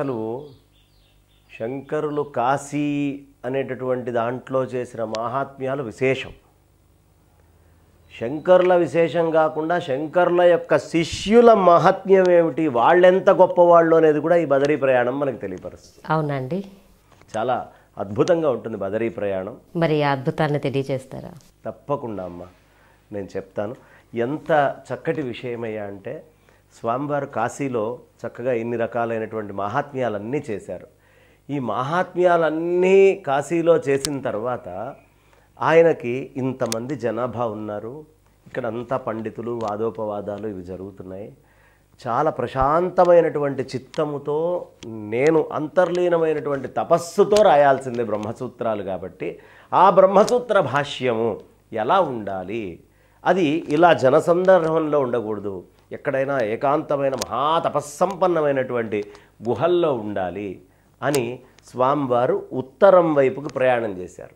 అసలు శంకరులు కాశీ అనేటటువంటి దాంట్లో చేసిన మహాత్మ్యాలు విశేషం శంకరుల విశేషం కాకుండా శంకరుల యొక్క శిష్యుల మహాత్మ్యం ఏమిటి వాళ్ళెంత గొప్పవాళ్ళు అనేది కూడా ఈ బదరీ ప్రయాణం మనకు తెలియపరుస్తుంది అవునండి చాలా అద్భుతంగా ఉంటుంది బదరీ ప్రయాణం మరి అద్భుతాన్ని తెలియజేస్తారా తప్పకుండా అమ్మ నేను చెప్తాను ఎంత చక్కటి విషయమయ్యా అంటే స్వామివారు కాశీలో చక్కగా ఇన్ని రకాలైనటువంటి మహాత్మ్యాలన్నీ చేశారు ఈ మహాత్మ్యాలన్నీ కాశీలో చేసిన తర్వాత ఆయనకి ఇంతమంది జనాభా ఉన్నారు ఇక్కడ అంతా పండితులు వాదోపవాదాలు ఇవి జరుగుతున్నాయి చాలా ప్రశాంతమైనటువంటి చిత్తముతో నేను అంతర్లీనమైనటువంటి తపస్సుతో రాయాల్సిందే బ్రహ్మసూత్రాలు కాబట్టి ఆ బ్రహ్మసూత్ర భాష్యము ఎలా ఉండాలి అది ఇలా జనసందర్భంలో ఉండకూడదు ఎక్కడైనా ఏకాంతమైన మహాతపస్సంపన్నమైనటువంటి గుహల్లో ఉండాలి అని స్వామివారు ఉత్తరం వైపుకు ప్రయాణం చేశారు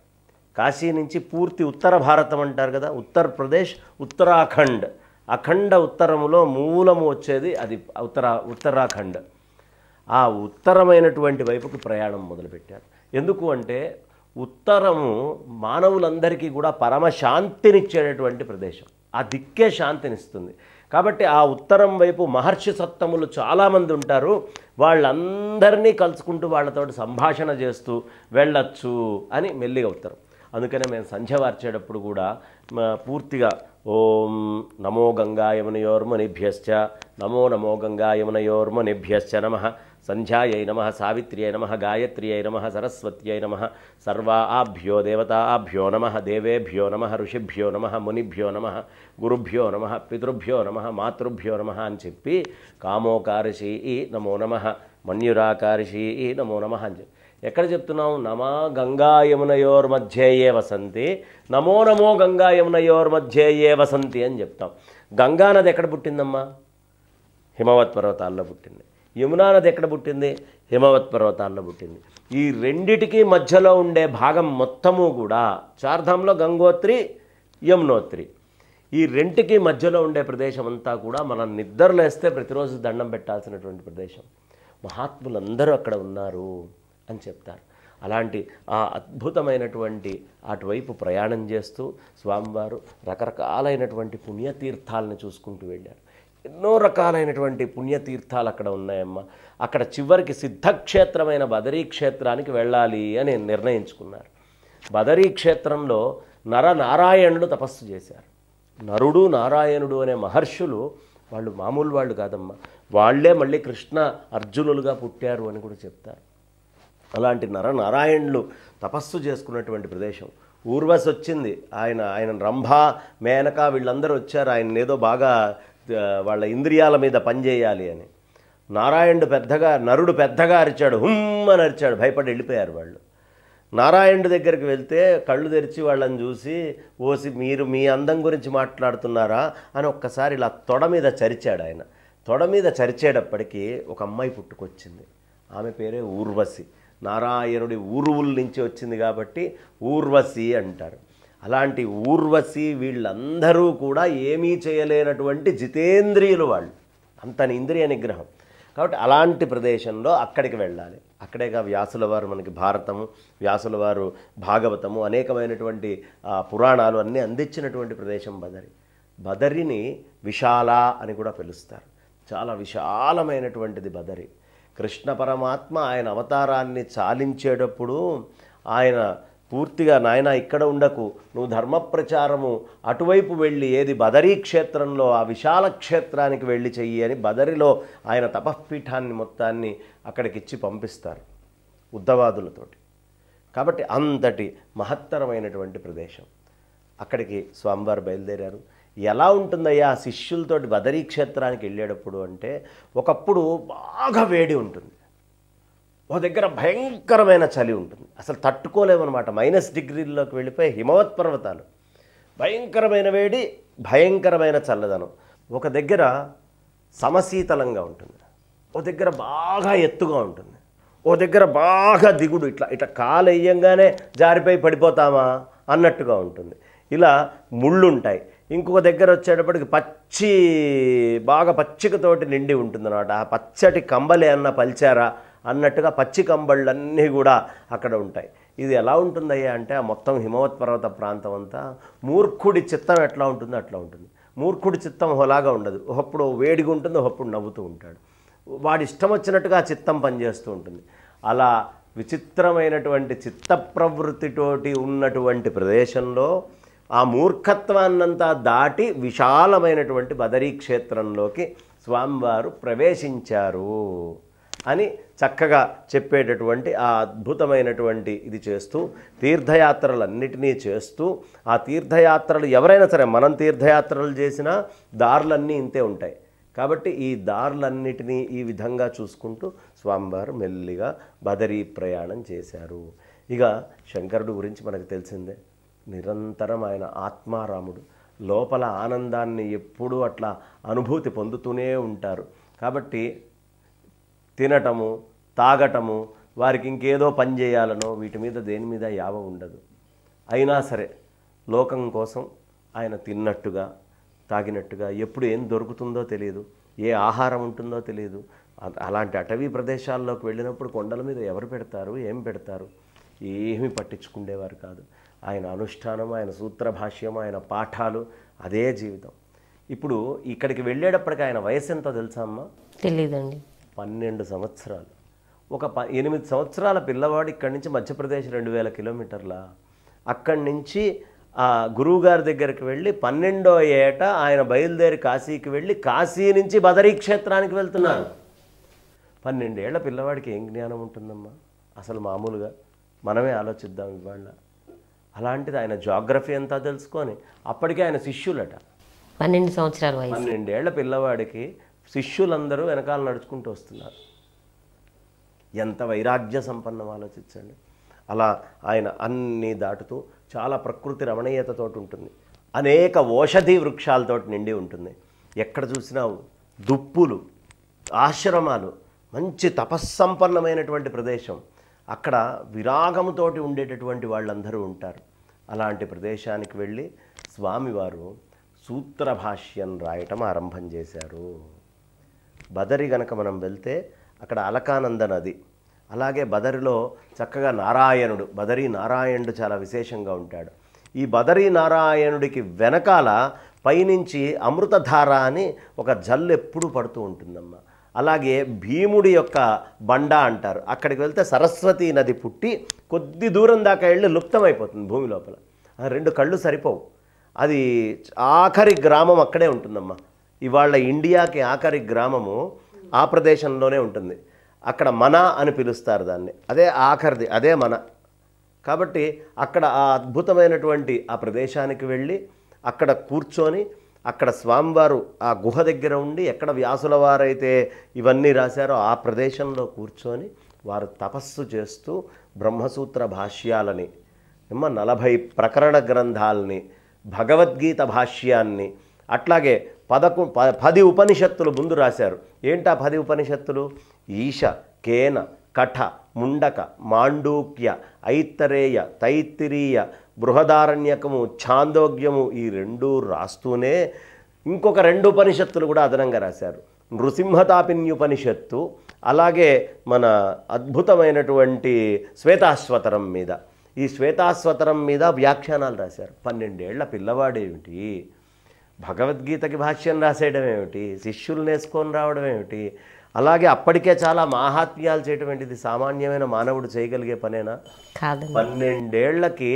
కాశీ నుంచి పూర్తి ఉత్తర భారతం అంటారు కదా ఉత్తరప్రదేశ్ ఉత్తరాఖండ్ అఖండ ఉత్తరములో మూలము వచ్చేది అది ఉత్తరా ఉత్తరాఖండ్ ఆ ఉత్తరమైనటువంటి వైపుకు ప్రయాణం మొదలుపెట్టారు ఎందుకు అంటే ఉత్తరము మానవులందరికీ కూడా పరమశాంతినిచ్చేటటువంటి ప్రదేశం ఆ దిక్కే శాంతినిస్తుంది కాబట్టి ఆ ఉత్తరం వైపు మహర్షి సత్తములు చాలామంది ఉంటారు వాళ్ళందరినీ కలుసుకుంటూ వాళ్ళతో సంభాషణ చేస్తూ వెళ్ళొచ్చు అని మెల్లిగా ఉత్తరం అందుకనే మేము సంధ్య వార్చేటప్పుడు కూడా పూర్తిగా ఓం నమో గంగా నిభ్యశ్చ నమో నమో గంగా నిభ్యశ్చ నమ సంధ్యాయై నమ సావిత్ర్యై నమ గాయత్ర్యై నమ సరస్వత్యై నమ సర్వాభ్యో దేవతాభ్యో నమ దేవేభ్యో నమ ఋషిభ్యో నమ మునిభ్యో నమ గురుభ్యో నమ పితృభ్యో నమ మాతృభ్యో నమ అని చెప్పి కామోకారిషి ఈ నమో నమ మన్యురాకారిషి ఈ నమో నమ అని చెప్పి ఎక్కడ చెప్తున్నాం నమా గంగా యమునయోర్ ఏ వసంతి నమో నమో గంగా యమునయోర్ ఏ వసంతి అని చెప్తాం గంగా నది ఎక్కడ పుట్టిందమ్మా హిమవత్ పర్వతాల్లో పుట్టింది యమునా నది ఎక్కడ పుట్టింది హిమవత్ పర్వతాల్లో పుట్టింది ఈ రెండిటికి మధ్యలో ఉండే భాగం మొత్తము కూడా చార్ధాంలో గంగోత్రి యమునోత్రి ఈ రెంటికి మధ్యలో ఉండే ప్రదేశం అంతా కూడా మనం నిద్రలేస్తే ప్రతిరోజు దండం పెట్టాల్సినటువంటి ప్రదేశం మహాత్ములందరూ అక్కడ ఉన్నారు అని చెప్తారు అలాంటి ఆ అద్భుతమైనటువంటి అటువైపు ప్రయాణం చేస్తూ స్వామివారు రకరకాలైనటువంటి పుణ్యతీర్థాలను చూసుకుంటూ వెళ్ళారు ఎన్నో రకాలైనటువంటి పుణ్యతీర్థాలు అక్కడ ఉన్నాయమ్మ అక్కడ చివరికి సిద్ధక్షేత్రమైన బదరీ క్షేత్రానికి వెళ్ళాలి అని నిర్ణయించుకున్నారు బదరీ క్షేత్రంలో నరనారాయణుడు తపస్సు చేశారు నరుడు నారాయణుడు అనే మహర్షులు వాళ్ళు మామూలు వాళ్ళు కాదమ్మా వాళ్లే మళ్ళీ కృష్ణ అర్జునులుగా పుట్టారు అని కూడా చెప్తారు అలాంటి నర నారాయణులు తపస్సు చేసుకున్నటువంటి ప్రదేశం ఊర్వశ వచ్చింది ఆయన ఆయన రంభ మేనక వీళ్ళందరూ వచ్చారు ఆయన ఏదో బాగా వాళ్ళ ఇంద్రియాల మీద పనిచేయాలి అని నారాయణుడు పెద్దగా నరుడు పెద్దగా అరిచాడు హుమ్ అని అరిచాడు భయపడి వెళ్ళిపోయారు వాళ్ళు నారాయణుడి దగ్గరికి వెళ్తే కళ్ళు తెరిచి వాళ్ళని చూసి ఓసి మీరు మీ అందం గురించి మాట్లాడుతున్నారా అని ఒక్కసారి ఇలా తొడ మీద చరిచాడు ఆయన తొడ మీద చరిచేటప్పటికీ ఒక అమ్మాయి పుట్టుకొచ్చింది ఆమె పేరే ఊర్వశి నారాయణుడి ఊరువుల నుంచి వచ్చింది కాబట్టి ఊర్వశి అంటారు అలాంటి ఊర్వశి వీళ్ళందరూ కూడా ఏమీ చేయలేనటువంటి జితేంద్రియులు వాళ్ళు అంతని ఇంద్రియ నిగ్రహం కాబట్టి అలాంటి ప్రదేశంలో అక్కడికి వెళ్ళాలి అక్కడేగా వ్యాసుల వారు మనకి భారతము వ్యాసుల వారు భాగవతము అనేకమైనటువంటి పురాణాలు అన్నీ అందించినటువంటి ప్రదేశం బదరి బదరిని విశాల అని కూడా పిలుస్తారు చాలా విశాలమైనటువంటిది బదరి కృష్ణ పరమాత్మ ఆయన అవతారాన్ని చాలించేటప్పుడు ఆయన పూర్తిగా నాయన ఇక్కడ ఉండకు నువ్వు ధర్మ ప్రచారము అటువైపు వెళ్ళి ఏది బదరీ క్షేత్రంలో ఆ విశాల క్షేత్రానికి వెళ్ళి చెయ్యి అని బదరిలో ఆయన తపఃపీఠాన్ని మొత్తాన్ని అక్కడికిచ్చి పంపిస్తారు ఉద్దవాదులతోటి కాబట్టి అంతటి మహత్తరమైనటువంటి ప్రదేశం అక్కడికి స్వామివారు బయలుదేరారు ఎలా ఉంటుందయ్యా ఆ శిష్యులతోటి బదరీ క్షేత్రానికి వెళ్ళేటప్పుడు అంటే ఒకప్పుడు బాగా వేడి ఉంటుంది ఒక దగ్గర భయంకరమైన చలి ఉంటుంది అసలు తట్టుకోలేమన్నమాట మైనస్ డిగ్రీల్లోకి వెళ్ళిపోయి హిమవత్ పర్వతాలు భయంకరమైన వేడి భయంకరమైన చల్లదనం ఒక దగ్గర సమశీతలంగా ఉంటుంది ఓ దగ్గర బాగా ఎత్తుగా ఉంటుంది ఓ దగ్గర బాగా దిగుడు ఇట్లా ఇట్లా కాలు వేయంగానే జారిపోయి పడిపోతామా అన్నట్టుగా ఉంటుంది ఇలా ముళ్ళు ఉంటాయి ఇంకొక దగ్గర వచ్చేటప్పటికి పచ్చి బాగా పచ్చికతోటి నిండి ఉంటుంది అనమాట ఆ పచ్చటి కంబలే అన్న పలిచారా అన్నట్టుగా పచ్చి కంబళ్ళన్నీ కూడా అక్కడ ఉంటాయి ఇది ఎలా ఉంటుందయ్యా అంటే ఆ మొత్తం హిమవత్ పర్వత ప్రాంతం అంతా మూర్ఖుడి చిత్తం ఎట్లా ఉంటుందో అట్లా ఉంటుంది మూర్ఖుడి చిత్తం హోలాగా ఉండదు ఒకప్పుడు వేడిగా ఉంటుంది ఒకప్పుడు నవ్వుతూ ఉంటాడు వాడి ఇష్టం వచ్చినట్టుగా చిత్తం పనిచేస్తూ ఉంటుంది అలా విచిత్రమైనటువంటి చిత్త ప్రవృత్తితోటి ఉన్నటువంటి ప్రదేశంలో ఆ మూర్ఖత్వాన్నంతా దాటి విశాలమైనటువంటి బదరీ క్షేత్రంలోకి స్వామివారు ప్రవేశించారు అని చక్కగా చెప్పేటటువంటి ఆ అద్భుతమైనటువంటి ఇది చేస్తూ తీర్థయాత్రలన్నిటినీ చేస్తూ ఆ తీర్థయాత్రలు ఎవరైనా సరే మనం తీర్థయాత్రలు చేసినా దారులన్నీ ఇంతే ఉంటాయి కాబట్టి ఈ దారులన్నిటినీ ఈ విధంగా చూసుకుంటూ స్వామివారు మెల్లిగా బదరీ ప్రయాణం చేశారు ఇక శంకరుడు గురించి మనకు తెలిసిందే నిరంతరం ఆయన ఆత్మారాముడు లోపల ఆనందాన్ని ఎప్పుడూ అట్లా అనుభూతి పొందుతూనే ఉంటారు కాబట్టి తినటము తాగటము వారికి ఇంకేదో పని చేయాలనో వీటి మీద దేని మీద యావ ఉండదు అయినా సరే లోకం కోసం ఆయన తిన్నట్టుగా తాగినట్టుగా ఎప్పుడు ఏం దొరుకుతుందో తెలియదు ఏ ఆహారం ఉంటుందో తెలియదు అలాంటి అటవీ ప్రదేశాల్లోకి వెళ్ళినప్పుడు కొండల మీద ఎవరు పెడతారు ఏం పెడతారు ఏమీ పట్టించుకునేవారు కాదు ఆయన అనుష్ఠానం ఆయన సూత్ర భాష్యం ఆయన పాఠాలు అదే జీవితం ఇప్పుడు ఇక్కడికి వెళ్ళేటప్పటికి ఆయన వయసు ఎంతో తెలుసా అమ్మా తెలీదండి పన్నెండు సంవత్సరాలు ఒక ప ఎనిమిది సంవత్సరాల పిల్లవాడు ఇక్కడి నుంచి మధ్యప్రదేశ్ రెండు వేల కిలోమీటర్ల అక్కడి నుంచి ఆ గురువుగారి దగ్గరికి వెళ్ళి పన్నెండో ఏట ఆయన బయలుదేరి కాశీకి వెళ్ళి కాశీ నుంచి బదరీ క్షేత్రానికి వెళ్తున్నారు పన్నెండేళ్ల పిల్లవాడికి ఏం జ్ఞానం ఉంటుందమ్మా అసలు మామూలుగా మనమే ఆలోచిద్దాం ఇవాళ అలాంటిది ఆయన జాగ్రఫీ అంతా తెలుసుకొని అప్పటికే ఆయన శిష్యులట పన్నెండు సంవత్సరాలు పన్నెండేళ్ల పిల్లవాడికి శిష్యులందరూ వెనకాల నడుచుకుంటూ వస్తున్నారు ఎంత వైరాగ్య సంపన్నం ఆలోచించండి అలా ఆయన అన్నీ దాటుతూ చాలా ప్రకృతి రమణీయతతోటి ఉంటుంది అనేక ఓషధి వృక్షాలతో నిండి ఉంటుంది ఎక్కడ చూసినా దుప్పులు ఆశ్రమాలు మంచి తపస్సంపన్నమైనటువంటి ప్రదేశం అక్కడ విరాగముతోటి ఉండేటటువంటి వాళ్ళందరూ ఉంటారు అలాంటి ప్రదేశానికి వెళ్ళి స్వామివారు సూత్రభాష్యం రాయటం ఆరంభం చేశారు బదరి గనక మనం వెళ్తే అక్కడ అలకానంద నది అలాగే బదరిలో చక్కగా నారాయణుడు బదరీ నారాయణుడు చాలా విశేషంగా ఉంటాడు ఈ బదరీ నారాయణుడికి వెనకాల పైనుంచి అమృతధార అని ఒక జల్లు ఎప్పుడు పడుతూ ఉంటుందమ్మా అలాగే భీముడి యొక్క బండ అంటారు అక్కడికి వెళ్తే సరస్వతీ నది పుట్టి కొద్ది దూరం దాకా వెళ్ళి లుప్తమైపోతుంది భూమి లోపల రెండు కళ్ళు సరిపోవు అది ఆఖరి గ్రామం అక్కడే ఉంటుందమ్మా ఇవాళ ఇండియాకి ఆఖరి గ్రామము ఆ ప్రదేశంలోనే ఉంటుంది అక్కడ మన అని పిలుస్తారు దాన్ని అదే ఆఖరిది అదే మన కాబట్టి అక్కడ ఆ అద్భుతమైనటువంటి ఆ ప్రదేశానికి వెళ్ళి అక్కడ కూర్చొని అక్కడ స్వామివారు ఆ గుహ దగ్గర ఉండి ఎక్కడ వ్యాసుల వారైతే ఇవన్నీ రాశారో ఆ ప్రదేశంలో కూర్చొని వారు తపస్సు చేస్తూ బ్రహ్మసూత్ర భాష్యాలని ఏమో నలభై ప్రకరణ గ్రంథాలని భగవద్గీత భాష్యాన్ని అట్లాగే పదకొ పది ఉపనిషత్తులు ముందు రాశారు ఏంటా పది ఉపనిషత్తులు ఈశ కేన కఠ ముండక మాండూక్య ఐత్తరేయ తైత్తిరీయ బృహదారణ్యకము ఛాందోగ్యము ఈ రెండు రాస్తూనే ఇంకొక రెండు ఉపనిషత్తులు కూడా అదనంగా రాశారు నృసింహతాపిన్యుపనిషత్తు అలాగే మన అద్భుతమైనటువంటి శ్వేతాశ్వతరం మీద ఈ శ్వేతాశ్వతరం మీద వ్యాఖ్యానాలు రాశారు పన్నెండేళ్ల పిల్లవాడేమిటి భగవద్గీతకి భాష్యం రాసేయడం ఏమిటి శిష్యులు నేర్చుకొని రావడం ఏమిటి అలాగే అప్పటికే చాలా మాహాత్మ్యాలు చేయటటువంటిది సామాన్యమైన మానవుడు చేయగలిగే పనేనా పన్నెండేళ్లకి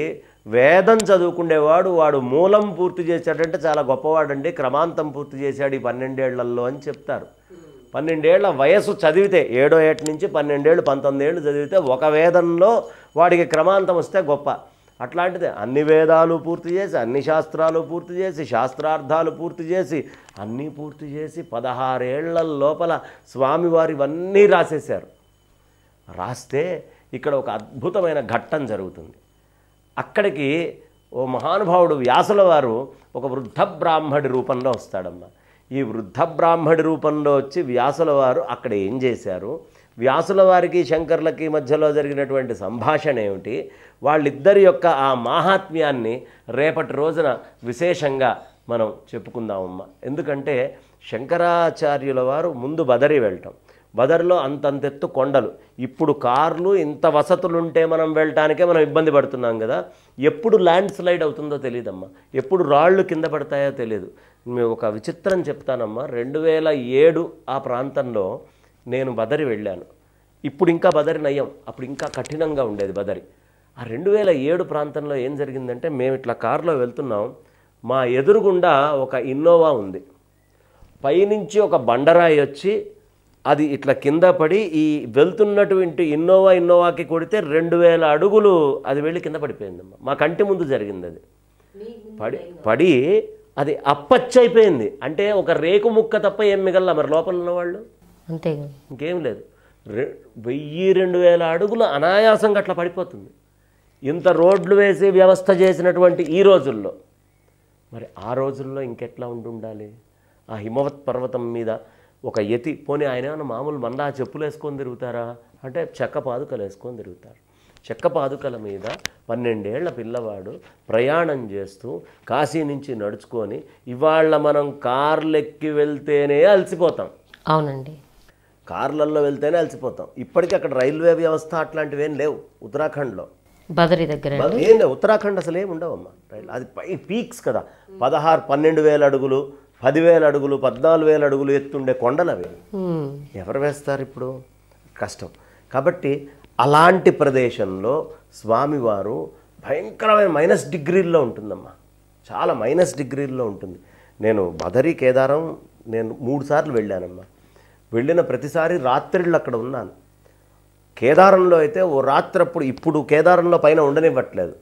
వేదం చదువుకునేవాడు వాడు మూలం పూర్తి చేశాడంటే చాలా గొప్పవాడండి క్రమాంతం పూర్తి చేశాడు ఈ పన్నెండేళ్లలో అని చెప్తారు పన్నెండేళ్ల వయసు చదివితే ఏడో ఏటి నుంచి పన్నెండేళ్ళు పంతొమ్మిది ఏళ్ళు చదివితే ఒక వేదంలో వాడికి క్రమాంతం వస్తే గొప్ప అట్లాంటిది అన్ని వేదాలు పూర్తి చేసి అన్ని శాస్త్రాలు పూర్తి చేసి శాస్త్రార్థాలు పూర్తి చేసి అన్నీ పూర్తి చేసి పదహారేళ్ల లోపల స్వామివారివన్నీ ఇవన్నీ రాసేశారు రాస్తే ఇక్కడ ఒక అద్భుతమైన ఘట్టం జరుగుతుంది అక్కడికి ఓ మహానుభావుడు వ్యాసుల వారు ఒక వృద్ధ బ్రాహ్మడి రూపంలో వస్తాడమ్మా ఈ వృద్ధ బ్రాహ్మడి రూపంలో వచ్చి వ్యాసుల వారు అక్కడ ఏం చేశారు వ్యాసుల వారికి శంకర్లకి మధ్యలో జరిగినటువంటి సంభాషణ ఏమిటి వాళ్ళిద్దరి యొక్క ఆ మాహాత్మ్యాన్ని రేపటి రోజున విశేషంగా మనం చెప్పుకుందామమ్మా ఎందుకంటే శంకరాచార్యుల వారు ముందు బదరి వెళ్ళటం బదరిలో అంతంతెత్తు కొండలు ఇప్పుడు కార్లు ఇంత వసతులుంటే మనం వెళ్ళటానికే మనం ఇబ్బంది పడుతున్నాం కదా ఎప్పుడు ల్యాండ్ స్లైడ్ అవుతుందో తెలియదమ్మా ఎప్పుడు రాళ్ళు కింద పడతాయో తెలియదు మేము ఒక విచిత్రం చెప్తానమ్మా రెండు వేల ఏడు ఆ ప్రాంతంలో నేను బదరి వెళ్ళాను ఇప్పుడు ఇంకా బదరి నయం అప్పుడు ఇంకా కఠినంగా ఉండేది బదరి ఆ రెండు వేల ఏడు ప్రాంతంలో ఏం జరిగిందంటే మేము ఇట్లా కారులో వెళ్తున్నాం మా ఎదురుగుండా ఒక ఇన్నోవా ఉంది పైనుంచి ఒక బండరాయి వచ్చి అది ఇట్లా కింద పడి ఈ వెళ్తున్నటువంటి ఇన్నోవా ఇన్నోవాకి కొడితే రెండు వేల అడుగులు అది వెళ్ళి కింద పడిపోయిందమ్మా మా కంటి ముందు జరిగింది అది పడి పడి అది అప్పచ్చైపోయింది అంటే ఒక రేకు ముక్క తప్ప ఏం మిగల మరి లోపల ఉన్నవాళ్ళు అంతే ఇంకేం లేదు వెయ్యి రెండు వేల అడుగులు అనాయాసంగా అట్లా పడిపోతుంది ఇంత రోడ్లు వేసి వ్యవస్థ చేసినటువంటి ఈ రోజుల్లో మరి ఆ రోజుల్లో ఇంకెట్లా ఉండి ఉండాలి ఆ హిమవత్ పర్వతం మీద ఒక యతి పోనీ ఆయన ఏమైనా మామూలు మళ్ళా చెప్పులు వేసుకొని తిరుగుతారా అంటే చెక్క పాదుకలు వేసుకొని తిరుగుతారు చెక్క పాదుకల మీద పన్నెండేళ్ల పిల్లవాడు ప్రయాణం చేస్తూ కాశీ నుంచి నడుచుకొని ఇవాళ మనం కార్లు ఎక్కి వెళ్తేనే అలసిపోతాం అవునండి కార్లల్లో వెళ్తేనే అలసిపోతాం ఇప్పటికీ అక్కడ రైల్వే వ్యవస్థ అట్లాంటివి ఏం లేవు ఉత్తరాఖండ్లో బదరి దగ్గర ఏం ఉత్తరాఖండ్ అసలు ఏమి అమ్మా రైలు అది పీక్స్ కదా పదహారు పన్నెండు వేల అడుగులు పదివేల అడుగులు పద్నాలుగు వేల అడుగులు ఎత్తుండే కొండలు అవి ఎవరు వేస్తారు ఇప్పుడు కష్టం కాబట్టి అలాంటి ప్రదేశంలో స్వామివారు భయంకరమైన మైనస్ డిగ్రీల్లో ఉంటుందమ్మా చాలా మైనస్ డిగ్రీల్లో ఉంటుంది నేను బదరి కేదారం నేను మూడు సార్లు వెళ్ళానమ్మా వెళ్ళిన ప్రతిసారి రాత్రిళ్ళు అక్కడ ఉన్నాను కేదారంలో అయితే ఓ రాత్రి అప్పుడు ఇప్పుడు కేదారంలో పైన ఉండనివ్వట్లేదు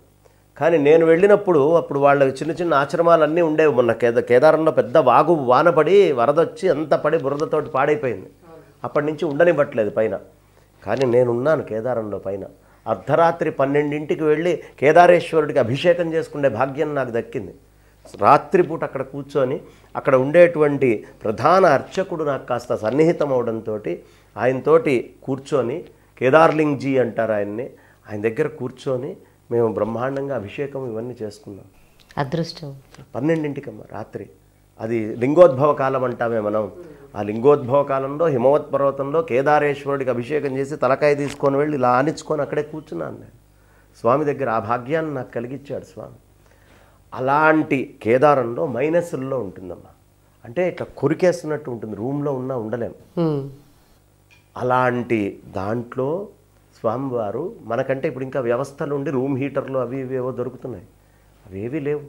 కానీ నేను వెళ్ళినప్పుడు అప్పుడు వాళ్ళ చిన్న చిన్న ఆశ్రమాలన్నీ ఉండేవి మొన్న కేద కేదారంలో పెద్ద వాగు వానపడి వరదొచ్చి అంత పడి బురదతోటి పాడైపోయింది అప్పటి నుంచి ఉండనివ్వట్లేదు పైన కానీ నేనున్నాను కేదారంలో పైన అర్ధరాత్రి పన్నెండింటికి వెళ్ళి కేదారేశ్వరుడికి అభిషేకం చేసుకునే భాగ్యం నాకు దక్కింది రాత్రిపూట అక్కడ కూర్చొని అక్కడ ఉండేటువంటి ప్రధాన అర్చకుడు నాకు కాస్త సన్నిహితం అవడంతో ఆయనతోటి కూర్చొని కేదార్లింగ్జీ అంటారు ఆయన్ని ఆయన దగ్గర కూర్చొని మేము బ్రహ్మాండంగా అభిషేకం ఇవన్నీ చేసుకున్నాం అదృష్టం పన్నెండింటికమ్మ రాత్రి అది లింగోద్భవ కాలం అంటామే మనం ఆ లింగోద్భవ కాలంలో హిమవత్ పర్వతంలో కేదారేశ్వరుడికి అభిషేకం చేసి తలకాయ తీసుకొని వెళ్ళి ఇలా ఆనించుకొని అక్కడే కూర్చున్నాను నేను స్వామి దగ్గర ఆ భాగ్యాన్ని నాకు కలిగించాడు స్వామి అలాంటి కేదారంలో మైనస్ల్లో ఉంటుందమ్మా అంటే ఇట్లా కొరికేస్తున్నట్టు ఉంటుంది రూమ్లో ఉన్నా ఉండలేము అలాంటి దాంట్లో స్వామివారు మనకంటే ఇప్పుడు ఇంకా వ్యవస్థలు ఉండి రూమ్ హీటర్లు అవి ఇవేవో దొరుకుతున్నాయి అవేవి లేవు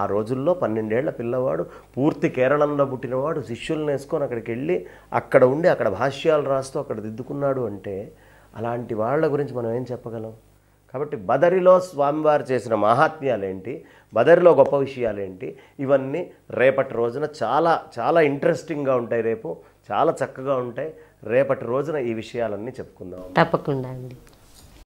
ఆ రోజుల్లో పన్నెండేళ్ల పిల్లవాడు పూర్తి కేరళంలో పుట్టినవాడు శిష్యులను వేసుకొని అక్కడికి వెళ్ళి అక్కడ ఉండి అక్కడ భాష్యాలు రాస్తూ అక్కడ దిద్దుకున్నాడు అంటే అలాంటి వాళ్ళ గురించి మనం ఏం చెప్పగలం కాబట్టి బదరిలో స్వామివారు చేసిన ఏంటి బదరిలో గొప్ప విషయాలు ఏంటి ఇవన్నీ రేపటి రోజున చాలా చాలా ఇంట్రెస్టింగ్గా ఉంటాయి రేపు చాలా చక్కగా ఉంటాయి రేపటి రోజున ఈ విషయాలన్నీ చెప్పుకుందాం తప్పకుండా అండి